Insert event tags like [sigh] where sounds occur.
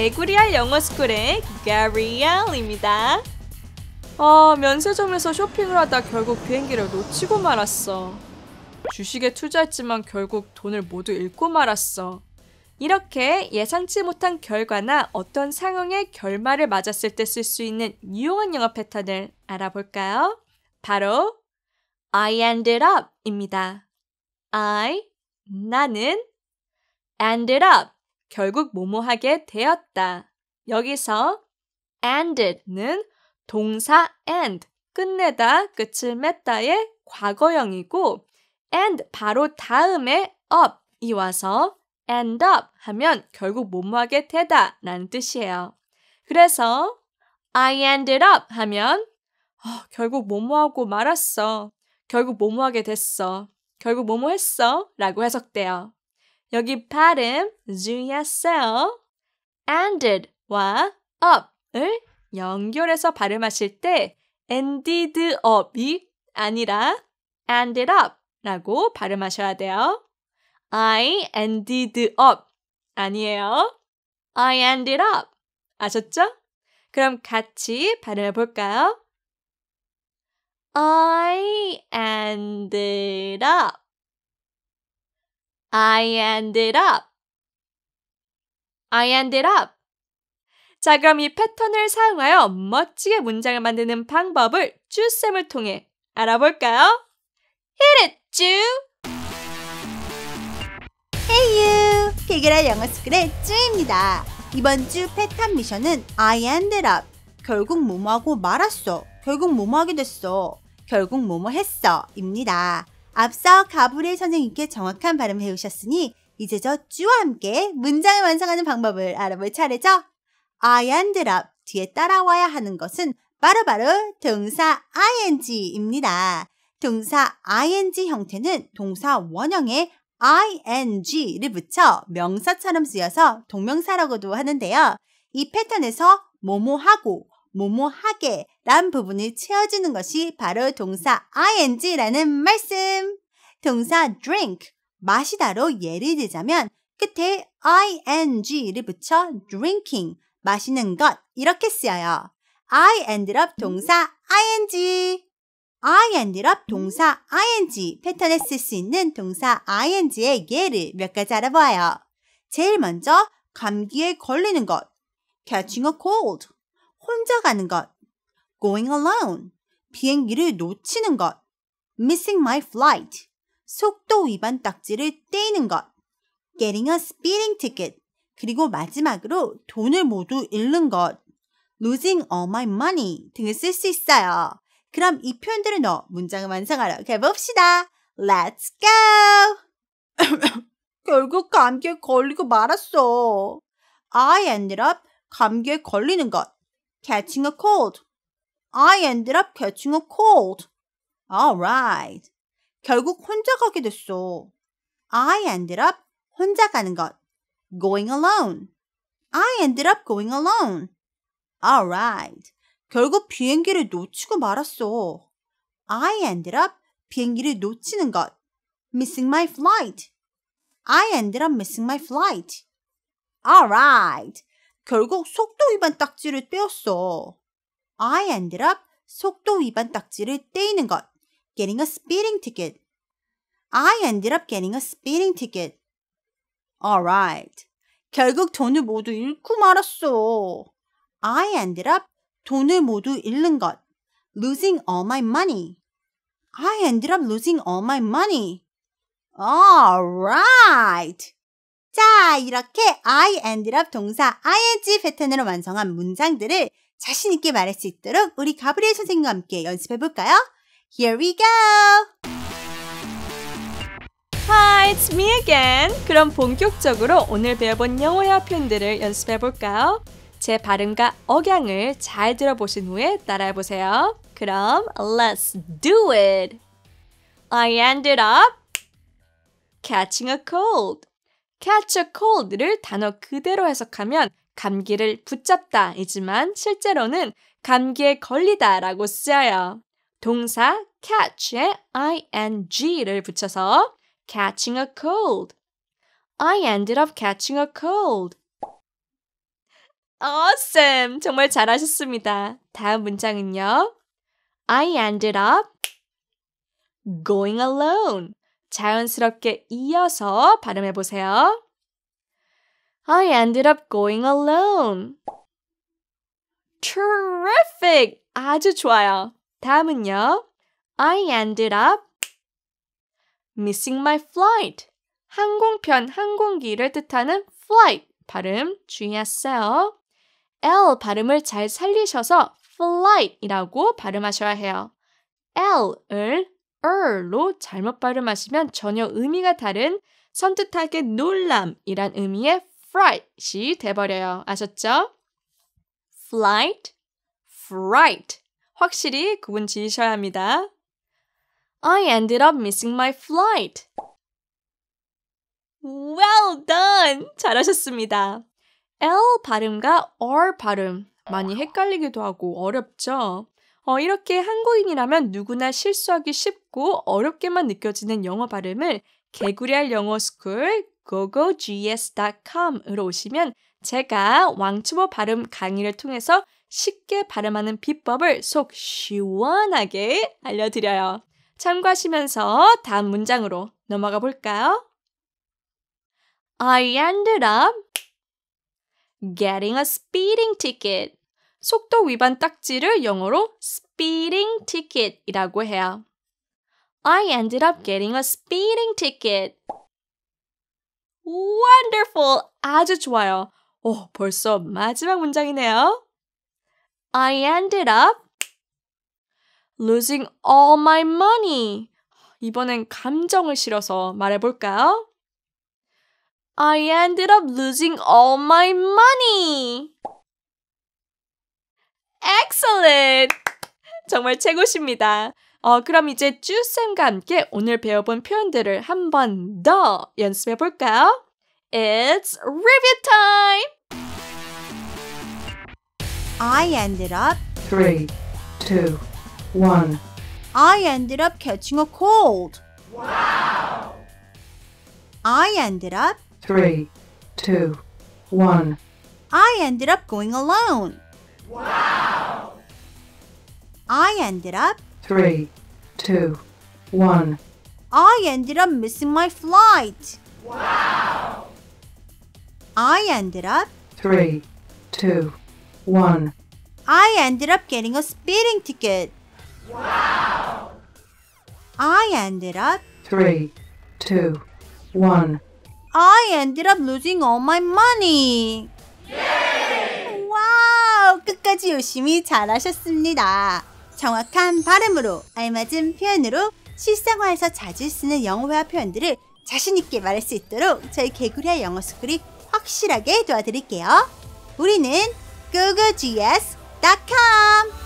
개구리알 영어 스쿨의 가리알입니다. 아, 면세점에서 쇼핑을 하다 결국 비행기를 놓치고 말았어. 주식에 투자했지만 결국 돈을 모두 잃고 말았어. 이렇게 예상치 못한 결과나 어떤 상황의 결말을 맞았을 때 쓸 수 있는 유용한 영어 패턴을 알아볼까요? 바로 I ended up입니다. I 나는 ended up 결국 뭐뭐하게 되었다. 여기서 ended는 동사 end, 끝내다, 끝을 맺다의 과거형이고 end 바로 다음에 up이 와서 end up 하면 결국 뭐뭐하게 되다 라는 뜻이에요. 그래서 I ended up 하면 어, 결국 뭐뭐하고 말았어. 결국 뭐뭐하게 됐어. 결국 뭐뭐했어 라고 해석돼요. 여기 발음 중의하어요 ended와 up을 연결해서 발음하실 때 ended up이 아니라 ended up라고 발음하셔야 돼요. I ended up 아니에요. I ended up 아셨죠? 그럼 같이 발음해 볼까요? I ended up I ended up. I ended up. 자, 그럼 이 패턴을 사용하여 멋지게 문장을 만드는 방법을 쭈쌤을 통해 알아볼까요? Hit it, 쭈! Hey you! 피그라 영어 스쿨의 쭈입니다. 이번 주 패턴 미션은 I ended up. 결국 뭐뭐하고 말았어. 결국 뭐뭐하게 됐어. 결국 뭐뭐 했어. 입니다. 앞서 가브리엘 선생님께 정확한 발음을 배우셨으니 이제 저 쭈와 함께 문장을 완성하는 방법을 알아볼 차례죠. I ended up 뒤에 따라와야 하는 것은 바로바로 바로 동사 ing입니다. 동사 ing 형태는 동사 원형에 ing를 붙여 명사처럼 쓰여서 동명사라고도 하는데요. 이 패턴에서 뭐뭐하고 뭐뭐하게 란 부분이 채워지는 것이 바로 동사 ing라는 말씀. 동사 drink, 마시다로 예를 들자면 끝에 ing를 붙여 drinking, 마시는 것 이렇게 쓰여요. I ended up 동사 ing. I ended up 동사 ing 패턴에 쓸 수 있는 동사 ing의 예를 몇 가지 알아보아요. 제일 먼저 감기에 걸리는 것, catching a cold, 혼자 가는 것, going alone, 비행기를 놓치는 것, missing my flight, 속도 위반 딱지를 떼이는 것, getting a speeding ticket, 그리고 마지막으로 돈을 모두 잃는 것, losing all my money 등을 쓸 수 있어요. 그럼 이 표현들을 넣어 문장을 완성하러 가봅시다. Let's go! [laughs] 결국 감기에 걸리고 말았어. I ended up 감기에 걸리는 것. catching a cold. I ended up catching a cold. Alright. 결국 혼자 가게 됐어. I ended up 혼자 가는 것. going alone. I ended up going alone. Alright. 결국 비행기를 놓치고 말았어. I ended up 비행기를 놓치는 것. missing my flight. I ended up missing my flight. Alright. 결국 속도 위반 딱지를 떼었어. I ended up 속도 위반 딱지를 떼이는 것. getting a speeding ticket. I ended up getting a speeding ticket. Alright. 결국 돈을 모두 잃고 말았어. I ended up 돈을 모두 잃는 것. losing all my money. I ended up losing all my money. Alright. 자, 이렇게 I ended up 동사 ing 패턴으로 완성한 문장들을 자신 있게 말할 수 있도록 우리 가브리엘 선생님과 함께 연습해 볼까요? Here we go! Hi, it's me again. 그럼 본격적으로 오늘 배워본 영어야 표현들을 연습해 볼까요? 제 발음과 억양을 잘 들어보신 후에 따라해 보세요. 그럼 let's do it. I ended up catching a cold. catch a cold를 단어 그대로 해석하면 감기를 붙잡다이지만 실제로는 감기에 걸리다라고 쓰여요. 동사 catch에 ing를 붙여서 catching a cold. I ended up catching a cold. Awesome! 정말 잘하셨습니다. 다음 문장은요. I ended up going alone. 자연스럽게 이어서 발음해 보세요. I ended up going alone. Terrific! 아주 좋아요. 다음은요. I ended up missing my flight. 항공편, 항공기를 뜻하는 flight 발음 주의하세요. L 발음을 잘 살리셔서 flight이라고 발음하셔야 해요. L을 er로 잘못 발음하시면 전혀 의미가 다른 선뜻하게 놀람이란 의미의 fright이 돼버려요. 아셨죠? flight, fright. 확실히 구분 지으셔야 합니다. I ended up missing my flight. Well done! 잘하셨습니다. L 발음과 R 발음 많이 헷갈리기도 하고 어렵죠? 어, 이렇게 한국인이라면 누구나 실수하기 쉽고 어렵게만 느껴지는 영어 발음을 개구리알 영어 스쿨 g o g s c o m 으로 오시면 제가 왕초보 발음 강의를 통해서 쉽게 발음하는 비법을 속 시원하게 알려드려요. 참고하시면서 다음 문장으로 넘어가 볼까요? I ended up getting a speeding ticket. 속도 위반 딱지를 영어로 speeding ticket이라고 해요. I ended up getting a speeding ticket. Wonderful! 아주 좋아요. 오, 벌써 마지막 문장이네요. I ended up losing all my money. 이번엔 감정을 실어서 말해볼까요? I ended up losing all my money. Excellent! 정말 최고십니다. 어, 그럼 이제 쭈쌤과 함께 오늘 배워본 표현들을 한번 더 연습해 볼까요? It's review time! I ended up 3, 2, 1 I ended up catching a cold. Wow! I ended up 3, 2, 1 I ended up going alone. Wow! I ended up. Three, two, one. I ended up missing my flight. Wow! I ended up. Three, two, one. I ended up getting a speeding ticket. Wow! I ended up. Three, two, one. I ended up losing all my money. 끝까지 열심히 잘하셨습니다. 정확한 발음으로 알맞은 표현으로 실생활에서 자주 쓰는 영어회화 표현들을 자신있게 말할 수 있도록 저희 개구리의 영어 스쿨이 확실하게 도와드릴게요. 우리는 gogogs.com